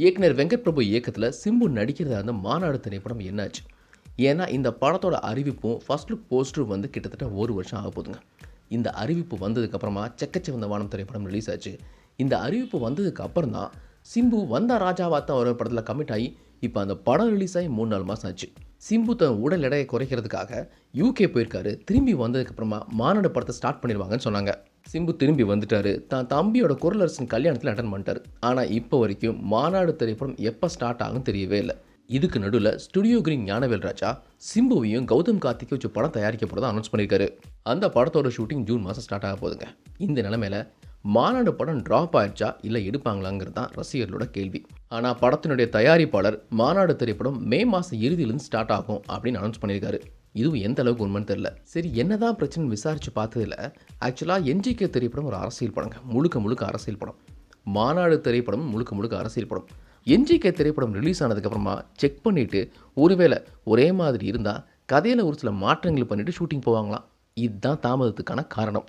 இயக்குனர் வெங்கட் பிரபு இயக்கத்தில் சிம்பு நடிக்கிறதா இருந்த மாநாடு திரைப்படம் என்னாச்சு ஏன்னா இந்த படத்தோட அறிவிப்பும் ஃபர்ஸ்ட் லுக் போஸ்டரும் வந்து கிட்டத்தட்ட ஒரு வருஷம் ஆக போதுங்க இந்த அறிவிப்பு வந்ததுக்கப்புறமா செக்கச்சவந்த வானம் திரைப்படம் ரிலீஸ் ஆச்சு இந்த அறிவிப்பு வந்ததுக்கு அப்புறம் தான் சிம்பு வந்தா ராஜாவா தான் ஒரு படத்தில் கமிட் ஆகி இப்போ அந்த படம் ரிலீஸ் ஆகி மூணு நாலு மாதம் ஆச்சு சிம்பு தன் உடல் எடையை குறைக்கிறதுக்காக யூகே போயிருக்காரு திரும்பி வந்ததுக்கப்புறமா மாநாடு படத்தை ஸ்டார்ட் பண்ணிடுவாங்கன்னு சொன்னாங்க சிம்பு திரும்பி வந்துட்டாரு தான் தம்பியோட குரலரசன் கல்யாணத்தில் அட்டன் பண்ணிட்டார் ஆனால் இப்போ வரைக்கும் மாநாடு திரைப்படம் எப்போ ஸ்டார்ட் ஆகும் தெரியவே இல்லை இதுக்கு நடுவில் ஸ்டுடியோ கிரீன் ஞானவேல் ராஜா சிம்புவையும் கௌதம் கார்த்திக்கு வச்சு படம் தயாரிக்க போகிறதா அனௌன்ஸ் பண்ணியிருக்காரு அந்த படத்தோட ஷூட்டிங் ஜூன் மாதம் ஸ்டார்ட் ஆக போகுதுங்க இந்த நிலமையில மாநாடு படம் ட்ராப் ஆயிடுச்சா இல்லை எடுப்பாங்களாங்கிறது தான் ரசிகர்களோட கேள்வி ஆனால் படத்தினுடைய தயாரிப்பாளர் மாநாடு திரைப்படம் மே மாதம் இறுதியிலிருந்து ஸ்டார்ட் ஆகும் அப்படின்னு அனௌன்ஸ் பண்ணியிருக்காரு இதுவும் எந்த அளவுக்கு உண்மைன்னு தெரில சரி என்னதான் பிரச்சனை விசாரித்து பார்த்ததில்ல ஆக்சுவலாக என்ஜிகே திரைப்படம் ஒரு அரசியல் படங்க முழுக்க முழுக்க அரசியல் படம் மாநாடு திரைப்படம் முழுக்க முழுக்க அரசியல் படம் என்ஜிகே திரைப்படம் ரிலீஸ் ஆனதுக்கப்புறமா செக் பண்ணிவிட்டு ஒருவேளை ஒரே மாதிரி இருந்தால் கதையில் ஒரு சில மாற்றங்கள் பண்ணிவிட்டு ஷூட்டிங் போவாங்களாம் இதுதான் தாமதத்துக்கான காரணம்